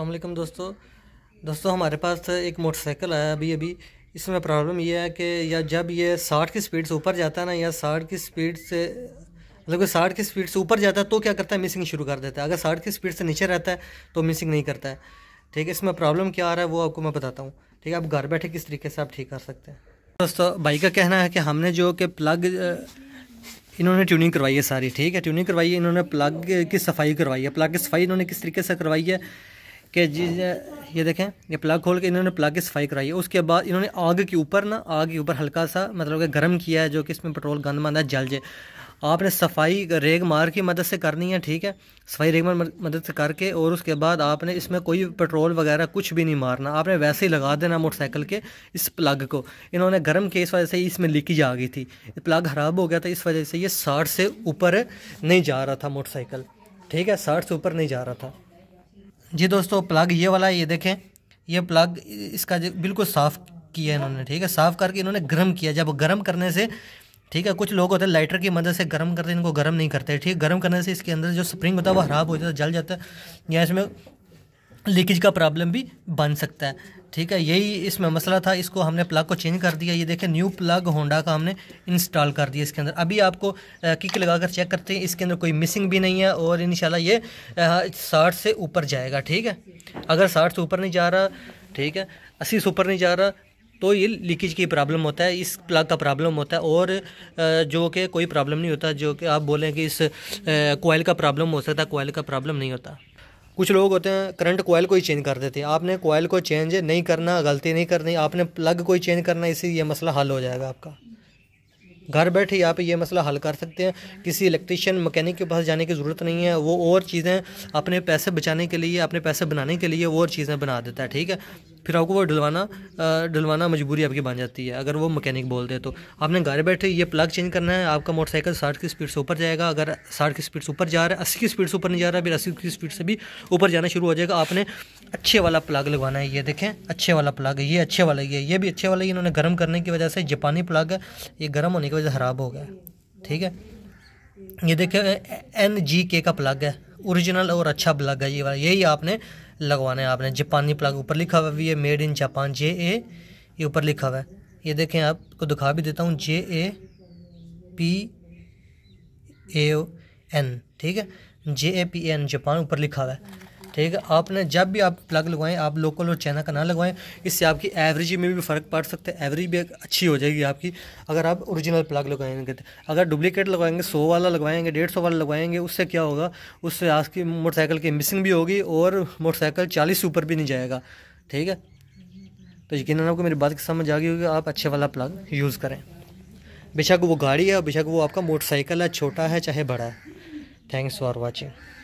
अल्लाम दोस्तों दोस्तों हमारे पास तो एक मोटरसाइकिल आया अभी अभी इसमें प्रॉब्लम यह है कि या जब ये साठ की स्पीड से ऊपर जाता है ना या साठ की स्पीड से मतलब कि साठ की स्पीड से ऊपर जाता है तो क्या करता है मिसिंग शुरू कर देता है अगर साठ की स्पीड से नीचे रहता है तो मिसिंग नहीं करता है ठीक है इसमें प्रॉब्लम क्या आ रहा है वो आपको मैं बताता हूँ ठीक है आप घर बैठे किस तरीके से आप ठीक कर सकते हैं दोस्तों भाई का कहना है कि हमने जो कि प्लग इन्होंने ट्यूनिंग करवाई है सारी ठीक है ट्यूनिंग करवाई है इन्होंने प्लग की सफाई करवाई है प्लग की सफाई इन्होंने किस तरीके से करवाई है कि जी ये देखें ये प्लग खोल के इन्होंने प्लग की सफाई कराई है उसके बाद इन्होंने आग के ऊपर ना आग के ऊपर हल्का सा मतलब कि गर्म किया है जो कि इसमें पेट्रोल गंद मंदा जल जाए आपने सफाई रेग मार की मदद से करनी है ठीक है सफाई रेग मार मदद से करके और उसके बाद आपने इसमें कोई पेट्रोल वगैरह कुछ भी नहीं मारना आपने वैसे ही लगा देना मोटरसाइकिल के इस प्लग को इन्होंने गर्म किया इस वजह से इसमें लीकेज आ गई थी प्लग ख़राब हो गया था इस वजह से ये साठ से ऊपर नहीं जा रहा था मोटरसाइकिल ठीक है साठ से ऊपर नहीं जा रहा था जी दोस्तों प्लग ये वाला ये देखें ये प्लग इसका जो बिल्कुल साफ़ किया इन्होंने ठीक है साफ़ करके इन्होंने गर्म किया जब गर्म करने से ठीक है कुछ लोग होते हैं लाइटर की मदद से गर्म करते हैं इनको गर्म नहीं करते ठीक है गर्म करने से इसके अंदर जो स्प्रिंग होता है वो ख़राब हो जाता है जल जाता है या इसमें लीकेज का प्रॉब्लम भी बन सकता है ठीक है यही इसमें मसला था इसको हमने प्लग को चेंज कर दिया ये देखें न्यू प्लग होंडा का हमने इंस्टॉल कर दिया इसके अंदर अभी आपको किक लगाकर चेक करते हैं इसके अंदर कोई मिसिंग भी नहीं है और इन ये साठ से ऊपर जाएगा ठीक है अगर साठ से ऊपर नहीं जा रहा ठीक है अस्सी से ऊपर नहीं जा रहा तो ये लीकेज की प्रॉब्लम होता है इस प्लग का प्रॉब्लम होता है और जो कि कोई प्रॉब्लम नहीं होता जो कि आप बोलें कि इस कोयल का प्रॉब्लम हो सकता है कोयल का प्रॉब्लम नहीं होता कुछ लोग होते हैं करंट कोयल को ही चेंज कर देते हैं आपने कोयल को चेंज नहीं करना गलती नहीं करनी आपने प्लग को ही चेंज करना इसी ये मसला हल हो जाएगा आपका घर बैठे आप ये मसला हल कर सकते हैं किसी इलेक्ट्रिशियन मैकेनिक के पास जाने की ज़रूरत नहीं है वो और चीज़ें अपने पैसे बचाने के लिए अपने पैसे बनाने के लिए वो और चीज़ें बना देता है ठीक है फिर आपको वो डलवाना डलवाना मजबूरी आपकी बन जाती है अगर वो मैकेनिक बोलते हैं तो आपने घर बैठे ये प्लग चेंज करना है आपका मोटरसाइकिल साठ की स्पीड से ऊपर जाएगा अगर साठ की स्पीड से ऊपर जा रहा है अस्सी की स्पीड से ऊपर नहीं जा रहा फिर अस्सी की स्पीड से भी ऊपर जाना शुरू हो जाएगा आपने अच्छे वाला प्लग लगवाना है ये देखें अच्छे वाला प्लग ये अच्छे वाला ये ये भी अच्छे वाला इन्होंने गर्म करने की वजह से जापानी प्लग है ये गर्म होने की वजह से ख़राब हो गया ठीक है ये देखें एन जी के का प्लग है ओरिजिनल और अच्छा प्लग है ये वाला यही आपने लगवाना है आपने जापानी प्लग ऊपर लिखा हुआ भी है मेड इन जापान जे ए ये ऊपर लिखा हुआ है ये देखें आपको दिखा भी देता हूँ जे ए पी ए एन ठीक है J A P N Japan ऊपर लिखा हुआ है ठीक है आपने जब भी आप प्लग लगवाएं आप लोकल और चाइना का ना लगवाएं इससे आपकी एवरेज में भी फ़र्क पड़ सकता है एवरेज भी अच्छी हो जाएगी आपकी अगर आप ओरिजिनल प्लग लगाएंगे तो अगर डुप्लीकेट लगाएंगे सौ वाला लगवाएंगे डेढ़ सौ वाला लगवाएंगे उससे क्या होगा उससे आपकी मोटरसाइकिल की मिसिंग भी होगी और मोटरसाइकिल चालीस से ऊपर भी नहीं जाएगा ठीक है तो यकीन आपको मेरी बात की समझ आ गई होगी आप अच्छे वाला प्लग यूज़ करें बेशक वो गाड़ी है और बेशक वो आपका मोटरसाइकिल है छोटा है चाहे बड़ा है थैंक्स फॉर वॉचिंग